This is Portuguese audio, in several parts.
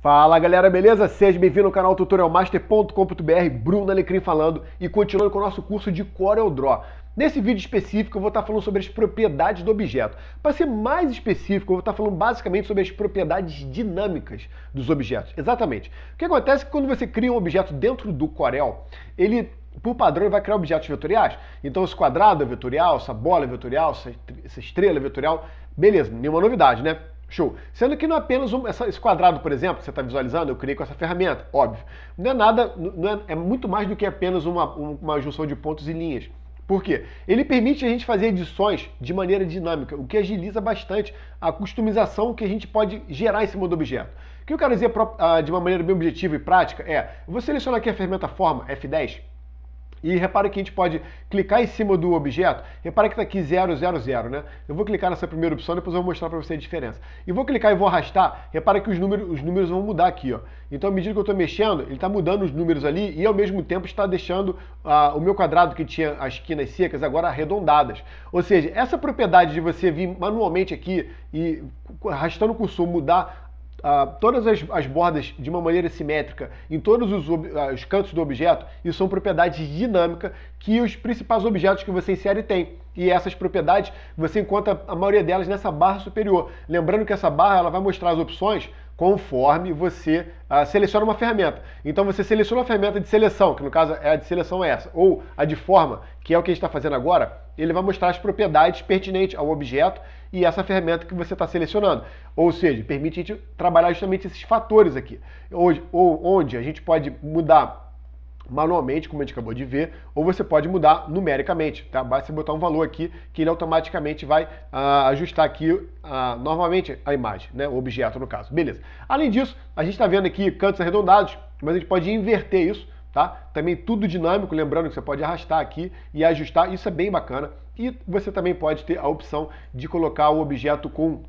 Fala galera, beleza? Seja bem-vindo ao canal tutorialmaster.com.br, Bruno Alecrim falando e continuando com o nosso curso de Corel Draw. Nesse vídeo específico eu vou estar falando sobre as propriedades do objeto. Para ser mais específico, eu vou estar falando basicamente sobre as propriedades dinâmicas dos objetos. Exatamente. O que acontece é que quando você cria um objeto dentro do Corel, ele por padrão ele vai criar objetos vetoriais. Então esse quadrado é vetorial, essa bola é vetorial, essa estrela é vetorial. Beleza, nenhuma novidade, né? Show. Sendo que não é apenas um, essa, esse quadrado, por exemplo, que você está visualizando, eu criei com essa ferramenta, óbvio. Não é nada, não é, é muito mais do que apenas uma, uma junção de pontos e linhas. Por quê? Ele permite a gente fazer edições de maneira dinâmica, o que agiliza bastante a customização que a gente pode gerar em cima do objeto. O que eu quero dizer ah, de uma maneira bem objetiva e prática é, eu vou selecionar aqui a ferramenta Forma F10, e repara que a gente pode clicar em cima do objeto. Repara que está aqui 000, né? Eu vou clicar nessa primeira opção, depois eu vou mostrar para você a diferença. E vou clicar e vou arrastar. Repara que os números, os números vão mudar aqui, ó. Então, à medida que eu estou mexendo, ele está mudando os números ali e, ao mesmo tempo, está deixando ah, o meu quadrado que tinha as esquinas secas agora arredondadas. Ou seja, essa propriedade de você vir manualmente aqui e, arrastando o cursor, mudar Uh, todas as, as, bordas de uma maneira simétrica em todos os, uh, os cantos do objeto, isso são propriedades dinâmicas que os principais objetos que você insere têm. E essas propriedades você encontra a maioria delas nessa barra superior. Lembrando que essa barra ela vai mostrar as opções conforme você uh, seleciona uma ferramenta. Então você seleciona a ferramenta de seleção, que no caso é a de seleção é essa, ou a de forma, que é o que a gente está fazendo agora, ele vai mostrar as propriedades pertinentes ao objeto e essa ferramenta que você está selecionando. Ou seja, permite a gente trabalhar justamente esses fatores aqui, ou onde a gente pode mudar manualmente, como a gente acabou de ver, ou você pode mudar numericamente, tá? Basta você botar um valor aqui que ele automaticamente vai ah, ajustar aqui ah, normalmente a imagem, né? O objeto no caso, beleza. Além disso, a gente está vendo aqui cantos arredondados, mas a gente pode inverter isso, tá? Também tudo dinâmico, lembrando que você pode arrastar aqui e ajustar, isso é bem bacana. E você também pode ter a opção de colocar o objeto com...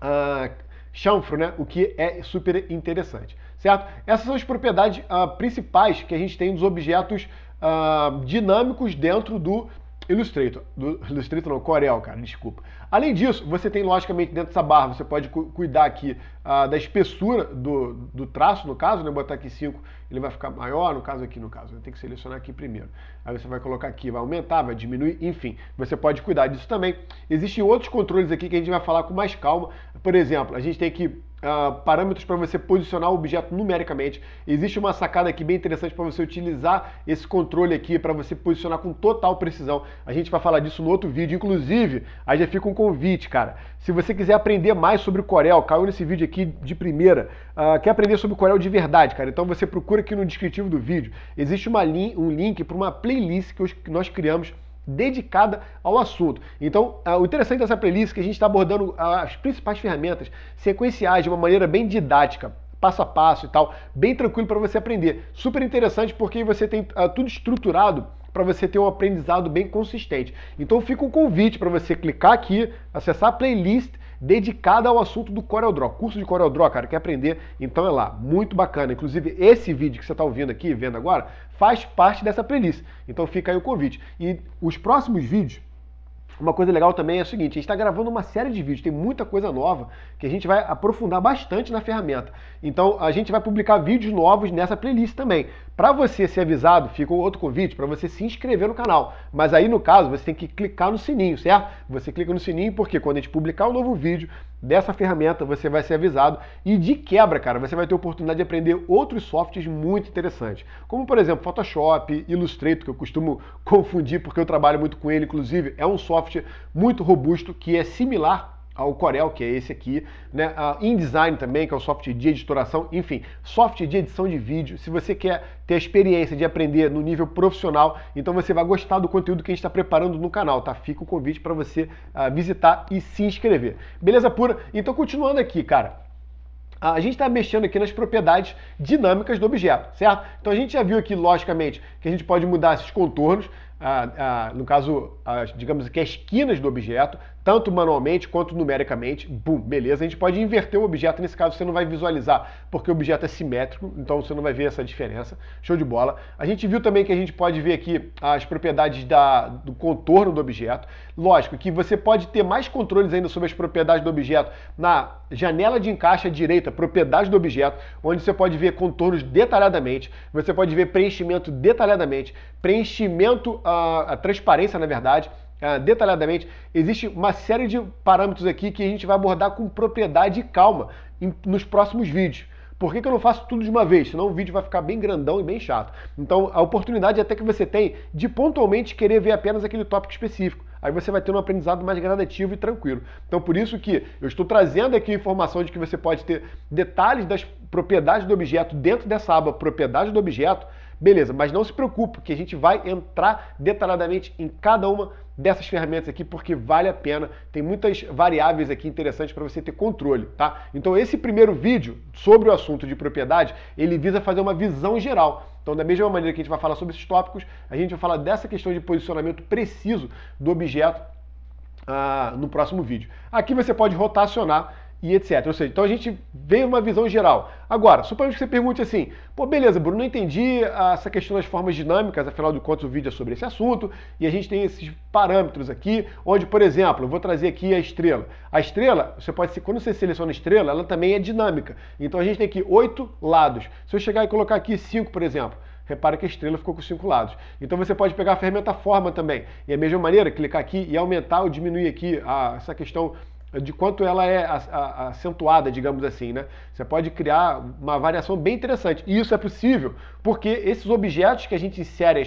Ah, chanfro, né? O que é super interessante, certo? Essas são as propriedades ah, principais que a gente tem dos objetos ah, dinâmicos dentro do Illustrator, do Illustrator não, Corel, cara, desculpa. Além disso, você tem, logicamente, dentro dessa barra, você pode cu cuidar aqui ah, da espessura do, do traço, no caso, né? Botar aqui 5, ele vai ficar maior, no caso aqui, no caso, tem que selecionar aqui primeiro. Aí você vai colocar aqui, vai aumentar, vai diminuir, enfim, você pode cuidar disso também. Existem outros controles aqui que a gente vai falar com mais calma. Por exemplo, a gente tem aqui uh, parâmetros para você posicionar o objeto numericamente. Existe uma sacada aqui bem interessante para você utilizar esse controle aqui, para você posicionar com total precisão. A gente vai falar disso no outro vídeo. Inclusive, aí já fica um convite, cara. Se você quiser aprender mais sobre o Corel, caiu nesse vídeo aqui de primeira, uh, quer aprender sobre o Corel de verdade, cara, então você procura aqui no descritivo do vídeo. Existe uma li um link para uma playlist que nós criamos dedicada ao assunto. Então, é, o interessante dessa playlist é que a gente está abordando as principais ferramentas sequenciais de uma maneira bem didática, passo a passo e tal, bem tranquilo para você aprender. Super interessante porque você tem é, tudo estruturado para você ter um aprendizado bem consistente. Então fica um convite para você clicar aqui, acessar a playlist dedicada ao assunto do CorelDRAW, curso de CorelDRAW, cara, quer aprender? Então é lá, muito bacana. Inclusive, esse vídeo que você está ouvindo aqui, vendo agora, faz parte dessa playlist. Então fica aí o convite. E os próximos vídeos uma coisa legal também é o seguinte, a gente está gravando uma série de vídeos, tem muita coisa nova que a gente vai aprofundar bastante na ferramenta. Então a gente vai publicar vídeos novos nessa playlist também. Para você ser avisado, fica um outro convite para você se inscrever no canal. Mas aí no caso você tem que clicar no sininho, certo? Você clica no sininho porque quando a gente publicar um novo vídeo, dessa ferramenta, você vai ser avisado e de quebra, cara, você vai ter oportunidade de aprender outros softwares muito interessantes, como por exemplo Photoshop, Illustrator, que eu costumo confundir porque eu trabalho muito com ele, inclusive é um software muito robusto que é similar ao Corel, que é esse aqui, né? A InDesign também, que é o software de editoração, enfim, software de edição de vídeo. Se você quer ter a experiência de aprender no nível profissional, então você vai gostar do conteúdo que a gente está preparando no canal, tá? Fica o convite para você uh, visitar e se inscrever. Beleza pura? Então, continuando aqui, cara ah, a gente está mexendo aqui nas propriedades dinâmicas do objeto, certo? Então a gente já viu aqui, logicamente, que a gente pode mudar esses contornos, a, a, no caso, as, digamos que as esquinas do objeto, tanto manualmente quanto numericamente. Bum, beleza. A gente pode inverter o objeto, nesse caso você não vai visualizar, porque o objeto é simétrico, então você não vai ver essa diferença. Show de bola. A gente viu também que a gente pode ver aqui as propriedades da, do contorno do objeto. Lógico que você pode ter mais controles ainda sobre as propriedades do objeto na janela de encaixe à direita, propriedade do objeto, onde você pode ver contornos detalhadamente, você pode ver preenchimento detalhadamente, preenchimento ah, a, transparência, na verdade, Uh, detalhadamente. Existe uma série de parâmetros aqui que a gente vai abordar com propriedade e calma em, nos próximos vídeos. Por que, que, eu não faço tudo de uma vez? Senão o vídeo vai ficar bem grandão e bem chato. Então, a oportunidade até que você tem de pontualmente querer ver apenas aquele tópico específico. Aí você vai ter um aprendizado mais gradativo e tranquilo. Então, por isso que eu estou trazendo aqui informação de que você pode ter detalhes das propriedades do objeto dentro dessa aba propriedade do objeto Beleza, mas não se preocupe, que a gente vai entrar detalhadamente em cada uma dessas ferramentas aqui, porque vale a pena. Tem muitas variáveis aqui interessantes para você ter controle, tá? Então esse primeiro vídeo sobre o assunto de propriedade, ele visa fazer uma visão geral. Então da mesma maneira que a gente vai falar sobre esses tópicos, a gente vai falar dessa questão de posicionamento preciso do objeto ah, no próximo vídeo. Aqui você pode rotacionar e etc. Ou seja, então a gente vê uma visão geral. Agora, suponhamos que você pergunte assim, pô, beleza, Bruno, não entendi essa questão das formas dinâmicas, afinal de contas o vídeo é sobre esse assunto, e a gente tem esses parâmetros aqui, onde, por exemplo, eu vou trazer aqui a estrela. A estrela, você pode, quando você seleciona a estrela, ela também é dinâmica. Então a gente tem aqui oito lados. Se eu chegar e colocar aqui cinco, por exemplo, Repara que a estrela ficou com cinco lados. Então você pode pegar a ferramenta forma também. E da mesma maneira, clicar aqui e aumentar ou diminuir aqui a, essa questão de quanto ela é acentuada, digamos assim, né? Você pode criar uma variação bem interessante. E isso é possível porque esses objetos que a gente insere,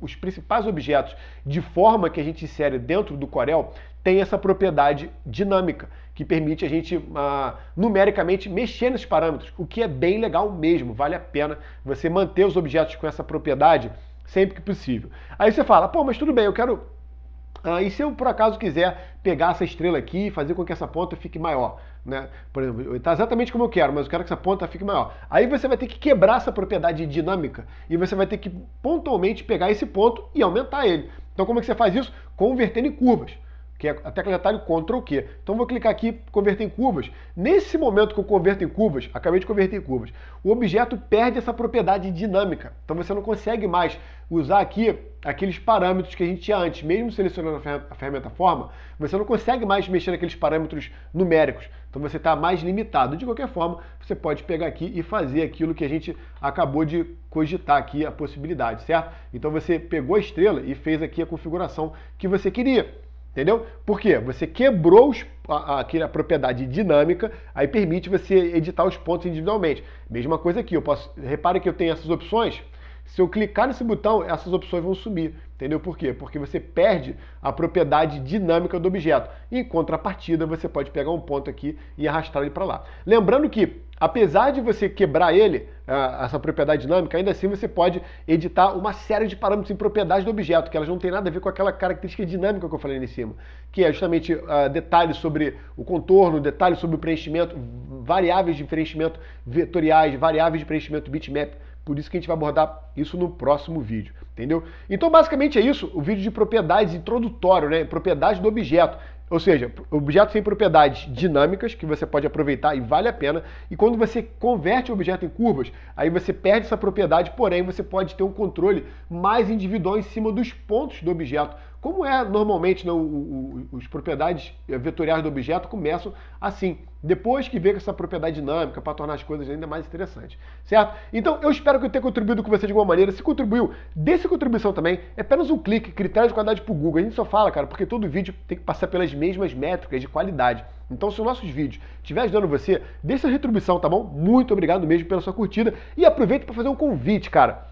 os principais objetos de forma que a gente insere dentro do Corel, tem essa propriedade dinâmica que permite a gente uh, numericamente mexer nos parâmetros, o que é bem legal mesmo. Vale a pena você manter os objetos com essa propriedade sempre que possível. Aí você fala, pô, mas tudo bem, eu quero ah, e se eu, por acaso, quiser pegar essa estrela aqui e fazer com que essa ponta fique maior, né? Por exemplo, está exatamente como eu quero, mas eu quero que essa ponta fique maior. Aí você vai ter que quebrar essa propriedade dinâmica e você vai ter que pontualmente pegar esse ponto e aumentar ele. Então como é que você faz isso? Convertendo em curvas que é a tecla de atalho Ctrl Q. Então vou clicar aqui, converter em curvas. Nesse momento que eu converto em curvas, acabei de converter em curvas, o objeto perde essa propriedade dinâmica. Então você não consegue mais usar aqui aqueles parâmetros que a gente tinha antes. Mesmo selecionando a ferramenta forma, você não consegue mais mexer naqueles parâmetros numéricos. Então você está mais limitado. De qualquer forma, você pode pegar aqui e fazer aquilo que a gente acabou de cogitar aqui a possibilidade, certo? Então você pegou a estrela e fez aqui a configuração que você queria. Entendeu? Por quê? Você quebrou os, a, a, a propriedade dinâmica, aí permite você editar os pontos individualmente. Mesma coisa aqui, eu posso. Repare que eu tenho essas opções. Se eu clicar nesse botão, essas opções vão subir. Entendeu por quê? Porque você perde a propriedade dinâmica do objeto. Em contrapartida, você pode pegar um ponto aqui e arrastar ele para lá. Lembrando que, apesar de você quebrar ele, essa propriedade dinâmica, ainda assim você pode editar uma série de parâmetros em propriedades do objeto, que elas não têm nada a ver com aquela característica dinâmica que eu falei ali em cima, que é justamente uh, detalhes sobre o contorno, detalhes sobre o preenchimento, variáveis de preenchimento vetoriais, variáveis de preenchimento bitmap por isso que a gente vai abordar isso no próximo vídeo, entendeu? Então, basicamente é isso, o vídeo de propriedades introdutório, né? Propriedade do objeto. Ou seja, objetos têm propriedades dinâmicas que você pode aproveitar e vale a pena. E quando você converte o objeto em curvas, aí você perde essa propriedade, porém você pode ter um controle mais individual em cima dos pontos do objeto como é normalmente né, o, o, os propriedades vetoriais do objeto começam assim, depois que vê essa propriedade dinâmica para tornar as coisas ainda mais interessantes, certo? Então eu espero que eu tenha contribuído com você de alguma maneira. Se contribuiu, dê sua contribuição também. É apenas um clique, critério de qualidade para o Google. A gente só fala, cara, porque todo vídeo tem que passar pelas mesmas métricas de qualidade. Então, se os nossos vídeos estiver ajudando você, deixe a retribuição, tá bom? Muito obrigado mesmo pela sua curtida e aproveita para fazer um convite, cara.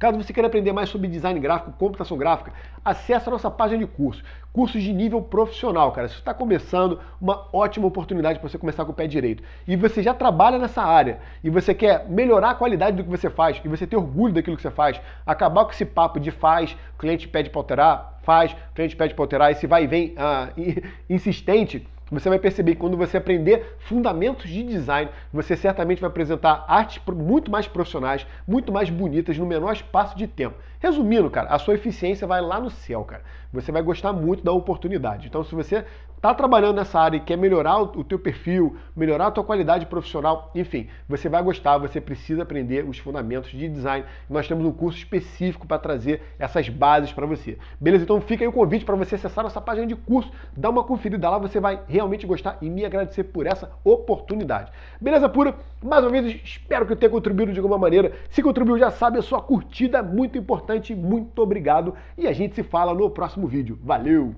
Caso você queira aprender mais sobre design gráfico, computação gráfica, acesse a nossa página de cursos. Cursos de nível profissional, cara. Se você está começando, uma ótima oportunidade para você começar com o pé direito. E você já trabalha nessa área e você quer melhorar a qualidade do que você faz e você ter orgulho daquilo que você faz, acabar com esse papo de faz, cliente pede para alterar, faz, cliente pede para alterar, esse vai e vem ah, insistente você vai perceber que quando você aprender fundamentos de design, você certamente vai apresentar artes muito mais profissionais, muito mais bonitas, no menor espaço de tempo. Resumindo, cara, a sua eficiência vai lá no céu, cara. Você vai gostar muito da oportunidade. Então, se você está trabalhando nessa área e quer melhorar o teu perfil, melhorar a tua qualidade profissional, enfim, você vai gostar, você precisa aprender os fundamentos de design. Nós temos um curso específico para trazer essas bases para você. Beleza? Então fica aí o convite para você acessar nossa página de curso, dar uma conferida lá, você vai realmente gostar e me agradecer por essa oportunidade. Beleza pura? Mais uma vez, espero que eu tenha contribuído de alguma maneira. Se contribuiu, já sabe, a sua curtida é muito importante. Muito obrigado e a gente se fala no próximo vídeo. Valeu!